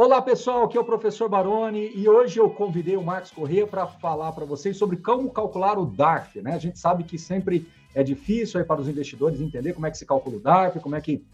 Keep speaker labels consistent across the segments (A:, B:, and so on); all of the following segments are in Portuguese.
A: Olá pessoal, aqui é o professor Baroni e hoje eu convidei o Marcos Corrêa para falar para vocês sobre como calcular o DARF. Né? A gente sabe que sempre é difícil aí para os investidores entender como é que se calcula o DARF, como é que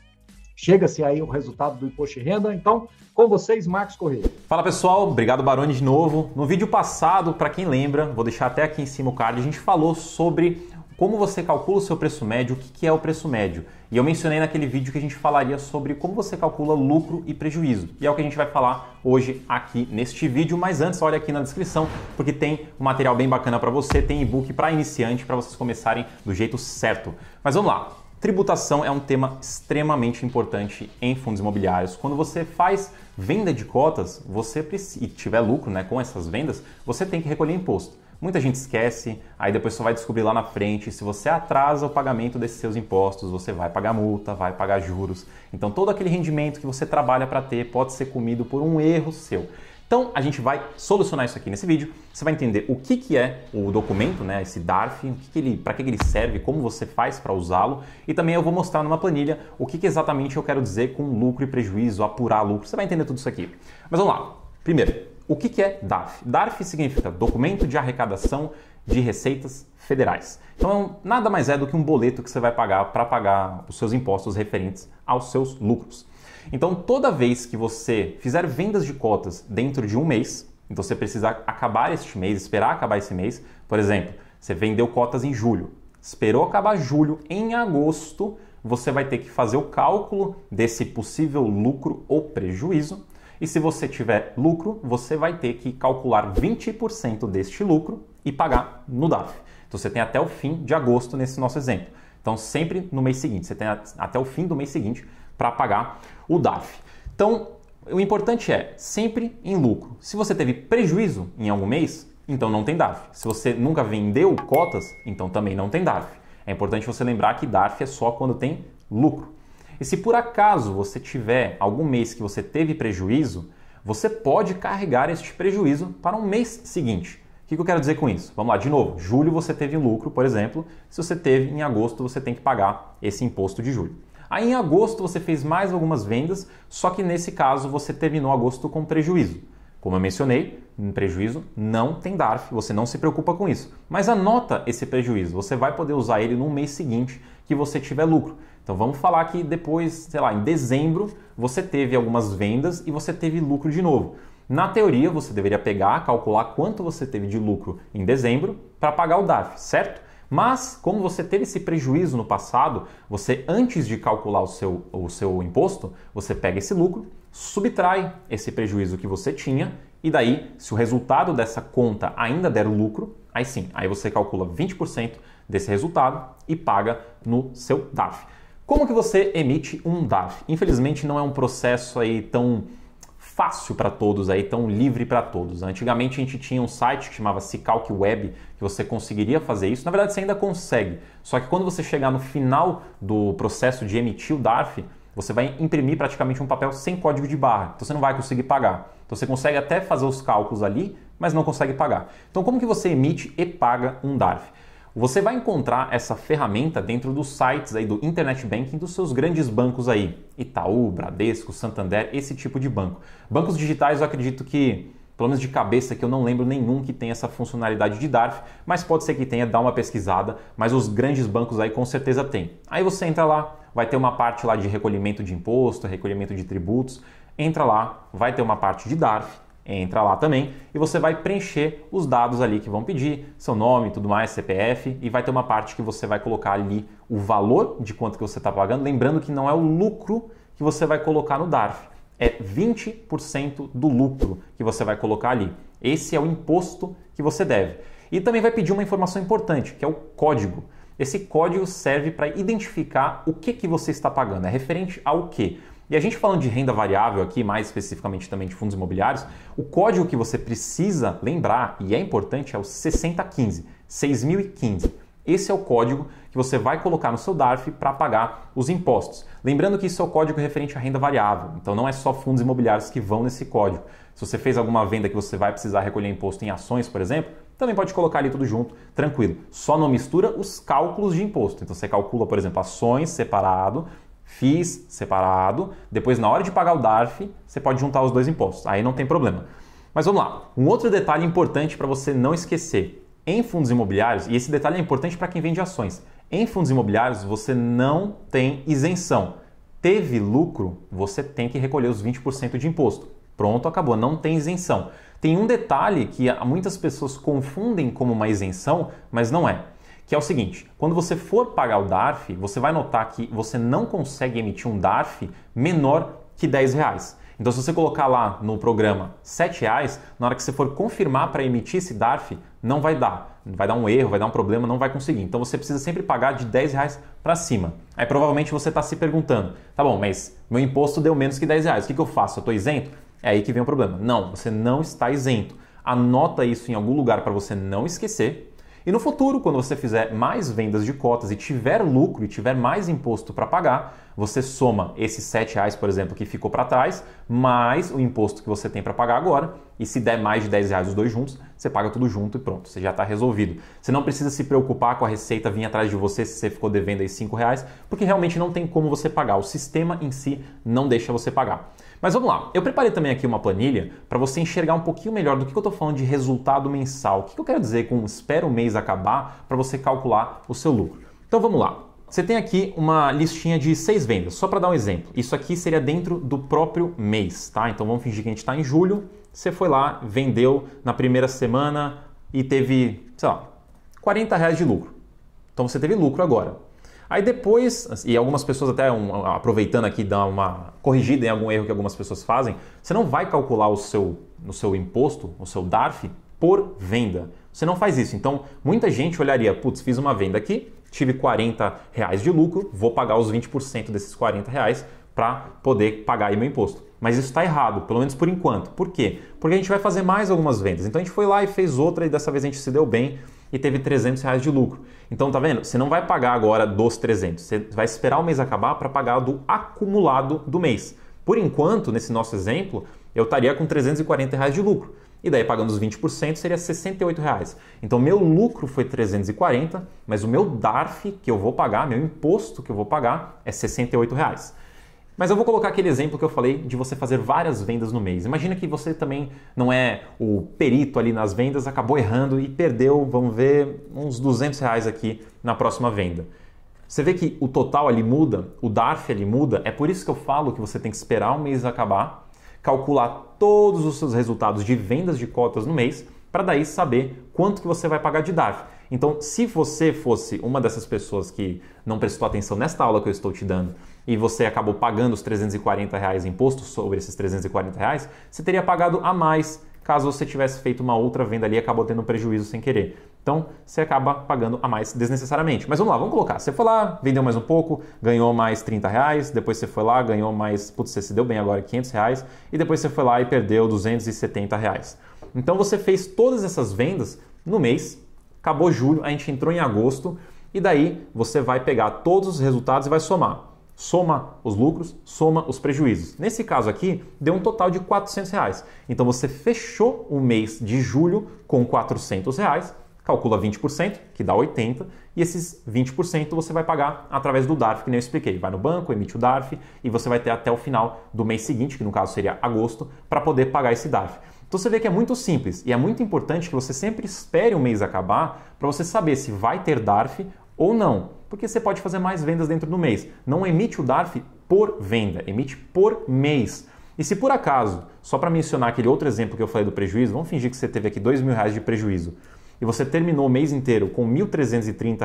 A: chega-se aí o resultado do imposto de renda. Então, com vocês, Marcos Corrêa. Fala pessoal, obrigado Baroni de novo. No vídeo passado, para quem lembra, vou deixar até aqui em cima o card, a gente falou sobre como você calcula o seu preço médio, o que é o preço médio. E eu mencionei naquele vídeo que a gente falaria sobre como você calcula lucro e prejuízo. E é o que a gente vai falar hoje aqui neste vídeo, mas antes olha aqui na descrição, porque tem um material bem bacana para você, tem e-book para iniciante para vocês começarem do jeito certo. Mas vamos lá. Tributação é um tema extremamente importante em fundos imobiliários. Quando você faz venda de cotas, você precisa, e tiver lucro, né, com essas vendas, você tem que recolher imposto. Muita gente esquece, aí depois só vai descobrir lá na frente. Se você atrasa o pagamento desses seus impostos, você vai pagar multa, vai pagar juros. Então todo aquele rendimento que você trabalha para ter pode ser comido por um erro seu. Então a gente vai solucionar isso aqui nesse vídeo. Você vai entender o que, que é o documento, né, esse DARF, que que para que, que ele serve, como você faz para usá-lo e também eu vou mostrar numa planilha o que, que exatamente eu quero dizer com lucro e prejuízo, apurar lucro. Você vai entender tudo isso aqui. Mas vamos lá. Primeiro, o que, que é DARF? DARF significa Documento de Arrecadação de Receitas Federais. Então, nada mais é do que um boleto que você vai pagar para pagar os seus impostos referentes aos seus lucros. Então, toda vez que você fizer vendas de cotas dentro de um mês, então você precisa acabar este mês, esperar acabar esse mês. Por exemplo, você vendeu cotas em julho, esperou acabar julho, em agosto você vai ter que fazer o cálculo desse possível lucro ou prejuízo e se você tiver lucro, você vai ter que calcular 20% deste lucro e pagar no DAF. Então você tem até o fim de agosto nesse nosso exemplo. Então sempre no mês seguinte, você tem até o fim do mês seguinte para pagar o DAF. Então o importante é sempre em lucro. Se você teve prejuízo em algum mês, então não tem DAF. Se você nunca vendeu cotas, então também não tem DAF. É importante você lembrar que DARF é só quando tem lucro. E se por acaso você tiver algum mês que você teve prejuízo, você pode carregar este prejuízo para um mês seguinte. O que eu quero dizer com isso? Vamos lá, de novo. Julho você teve lucro, por exemplo. Se você teve em agosto, você tem que pagar esse imposto de julho. Aí em agosto você fez mais algumas vendas, só que nesse caso você terminou agosto com prejuízo. Como eu mencionei, em prejuízo não tem DARF, você não se preocupa com isso. Mas anota esse prejuízo, você vai poder usar ele no mês seguinte que você tiver lucro. Então vamos falar que depois, sei lá, em dezembro, você teve algumas vendas e você teve lucro de novo. Na teoria, você deveria pegar, calcular quanto você teve de lucro em dezembro para pagar o DARF, certo? Mas, como você teve esse prejuízo no passado, você antes de calcular o seu, o seu imposto, você pega esse lucro subtrai esse prejuízo que você tinha e daí, se o resultado dessa conta ainda der lucro, aí sim, aí você calcula 20% desse resultado e paga no seu DAF. Como que você emite um DAF? Infelizmente não é um processo aí tão fácil para todos aí, tão livre para todos. Antigamente a gente tinha um site que chamava Cicalc Web, que você conseguiria fazer isso. Na verdade, você ainda consegue. Só que quando você chegar no final do processo de emitir o DARF, você vai imprimir praticamente um papel sem código de barra, então você não vai conseguir pagar. Então você consegue até fazer os cálculos ali, mas não consegue pagar. Então como que você emite e paga um DARF? Você vai encontrar essa ferramenta dentro dos sites aí do internet banking dos seus grandes bancos aí, Itaú, Bradesco, Santander, esse tipo de banco. Bancos digitais, eu acredito que pelo menos de cabeça, que eu não lembro nenhum que tem essa funcionalidade de DARF, mas pode ser que tenha, dá uma pesquisada, mas os grandes bancos aí com certeza tem. Aí você entra lá, vai ter uma parte lá de recolhimento de imposto, recolhimento de tributos, entra lá, vai ter uma parte de DARF, entra lá também e você vai preencher os dados ali que vão pedir, seu nome, tudo mais, CPF e vai ter uma parte que você vai colocar ali o valor de quanto que você está pagando, lembrando que não é o lucro que você vai colocar no DARF é 20% do lucro que você vai colocar ali. Esse é o imposto que você deve. E também vai pedir uma informação importante, que é o código. Esse código serve para identificar o que, que você está pagando, é referente ao que. E a gente falando de renda variável aqui, mais especificamente também de fundos imobiliários, o código que você precisa lembrar, e é importante, é o 6015, 6015. Esse é o código que você vai colocar no seu DARF para pagar os impostos. Lembrando que isso é o código referente à renda variável, então não é só fundos imobiliários que vão nesse código. Se você fez alguma venda que você vai precisar recolher imposto em ações, por exemplo, também pode colocar ali tudo junto, tranquilo. Só não mistura os cálculos de imposto. Então você calcula, por exemplo, ações separado, FIIs separado, depois na hora de pagar o DARF, você pode juntar os dois impostos. Aí não tem problema. Mas vamos lá. Um outro detalhe importante para você não esquecer em fundos imobiliários, e esse detalhe é importante para quem vende ações, em fundos imobiliários você não tem isenção. Teve lucro, você tem que recolher os 20% de imposto. Pronto, acabou, não tem isenção. Tem um detalhe que muitas pessoas confundem como uma isenção, mas não é. Que é o seguinte: quando você for pagar o DARF, você vai notar que você não consegue emitir um DARF menor que 10 reais. Então, se você colocar lá no programa R$ reais, na hora que você for confirmar para emitir esse DARF, não vai dar. Vai dar um erro, vai dar um problema, não vai conseguir. Então, você precisa sempre pagar de R$ reais para cima. Aí, provavelmente, você está se perguntando, tá bom, mas meu imposto deu menos que R$ reais, o que, que eu faço? Eu estou isento? É aí que vem o problema. Não, você não está isento. Anota isso em algum lugar para você não esquecer e no futuro, quando você fizer mais vendas de cotas e tiver lucro e tiver mais imposto para pagar, você soma esses R$ reais, por exemplo, que ficou para trás, mais o imposto que você tem para pagar agora e se der mais de 10 reais os dois juntos, você paga tudo junto e pronto, você já está resolvido. Você não precisa se preocupar com a receita vir atrás de você se você ficou devendo aí 5 reais, porque realmente não tem como você pagar, o sistema em si não deixa você pagar. Mas vamos lá, eu preparei também aqui uma planilha para você enxergar um pouquinho melhor do que eu estou falando de resultado mensal, o que eu quero dizer com espera o mês acabar para você calcular o seu lucro. Então vamos lá, você tem aqui uma listinha de seis vendas, só para dar um exemplo. Isso aqui seria dentro do próprio mês, tá? Então vamos fingir que a gente está em julho, você foi lá, vendeu na primeira semana e teve, sei lá, 40 reais de lucro. Então você teve lucro agora. Aí depois, e algumas pessoas até um, aproveitando aqui, dá uma corrigida em algum erro que algumas pessoas fazem, você não vai calcular o seu, o seu imposto, o seu DARF, por venda. Você não faz isso. Então, muita gente olharia, putz, fiz uma venda aqui, tive 40 reais de lucro, vou pagar os 20% desses 40 reais para poder pagar aí meu imposto. Mas isso está errado, pelo menos por enquanto. Por quê? Porque a gente vai fazer mais algumas vendas. Então a gente foi lá e fez outra e dessa vez a gente se deu bem e teve 300 reais de lucro. Então tá vendo? Você não vai pagar agora dos 300, você vai esperar o mês acabar para pagar do acumulado do mês. Por enquanto, nesse nosso exemplo, eu estaria com 340 reais de lucro. E daí pagando os 20% seria 68 reais. Então meu lucro foi 340, mas o meu DARF que eu vou pagar, meu imposto que eu vou pagar é 68 reais. Mas eu vou colocar aquele exemplo que eu falei de você fazer várias vendas no mês. Imagina que você também não é o perito ali nas vendas, acabou errando e perdeu, vamos ver, uns 200 reais aqui na próxima venda. Você vê que o total ali muda, o DARF ali muda, é por isso que eu falo que você tem que esperar o mês acabar, calcular todos os seus resultados de vendas de cotas no mês, para daí saber quanto que você vai pagar de DARF. Então, se você fosse uma dessas pessoas que não prestou atenção nesta aula que eu estou te dando e você acabou pagando os 340 reais imposto sobre esses 340 reais, você teria pagado a mais caso você tivesse feito uma outra venda ali e acabou tendo prejuízo sem querer. Então, você acaba pagando a mais desnecessariamente. Mas vamos lá, vamos colocar. Você foi lá, vendeu mais um pouco, ganhou mais 30 reais, depois você foi lá, ganhou mais, putz, você se deu bem agora, 500 reais, e depois você foi lá e perdeu 270 reais. Então, você fez todas essas vendas no mês, acabou julho, a gente entrou em agosto, e daí você vai pegar todos os resultados e vai somar soma os lucros, soma os prejuízos. Nesse caso aqui, deu um total de 400 reais. Então você fechou o mês de julho com 400 reais, calcula 20%, que dá 80, e esses 20% você vai pagar através do DARF, que nem eu expliquei. Vai no banco, emite o DARF e você vai ter até o final do mês seguinte, que no caso seria agosto, para poder pagar esse DARF. Então você vê que é muito simples e é muito importante que você sempre espere o mês acabar para você saber se vai ter DARF ou não porque você pode fazer mais vendas dentro do mês. Não emite o DARF por venda, emite por mês. E se por acaso, só para mencionar aquele outro exemplo que eu falei do prejuízo, vamos fingir que você teve aqui dois mil reais de prejuízo e você terminou o mês inteiro com R$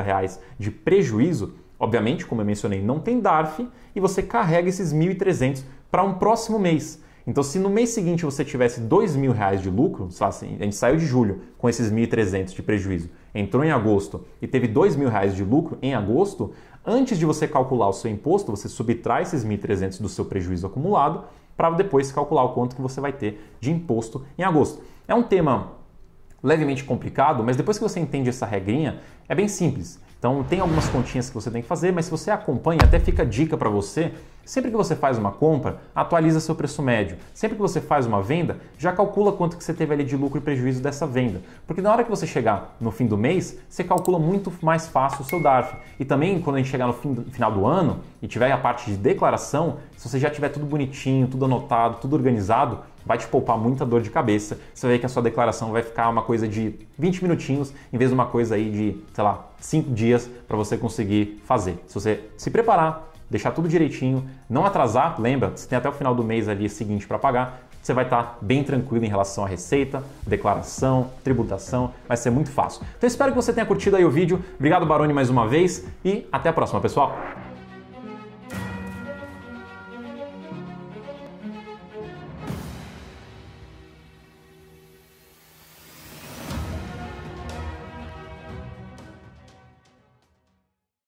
A: reais de prejuízo, obviamente, como eu mencionei, não tem DARF e você carrega esses 1.300 para um próximo mês. Então, se no mês seguinte você tivesse dois mil reais de lucro, assim, a gente saiu de julho com esses 1.300 de prejuízo, entrou em agosto e teve dois mil reais de lucro em agosto, antes de você calcular o seu imposto, você subtrai esses 1.300 do seu prejuízo acumulado para depois calcular o quanto que você vai ter de imposto em agosto. É um tema levemente complicado, mas depois que você entende essa regrinha, é bem simples. Então, tem algumas continhas que você tem que fazer, mas se você acompanha, até fica dica para você Sempre que você faz uma compra, atualiza seu preço médio. Sempre que você faz uma venda, já calcula quanto que você teve ali de lucro e prejuízo dessa venda. Porque na hora que você chegar no fim do mês, você calcula muito mais fácil o seu DARF. E também quando a gente chegar no do, final do ano e tiver a parte de declaração, se você já tiver tudo bonitinho, tudo anotado, tudo organizado, vai te poupar muita dor de cabeça. Você vai ver que a sua declaração vai ficar uma coisa de 20 minutinhos em vez de uma coisa aí de, sei lá, 5 dias para você conseguir fazer. Se você se preparar, deixar tudo direitinho, não atrasar, lembra, você tem até o final do mês ali seguinte para pagar, você vai estar tá bem tranquilo em relação à receita, declaração, tributação, vai ser muito fácil. Então espero que você tenha curtido aí o vídeo. Obrigado Baroni mais uma vez e até a próxima, pessoal.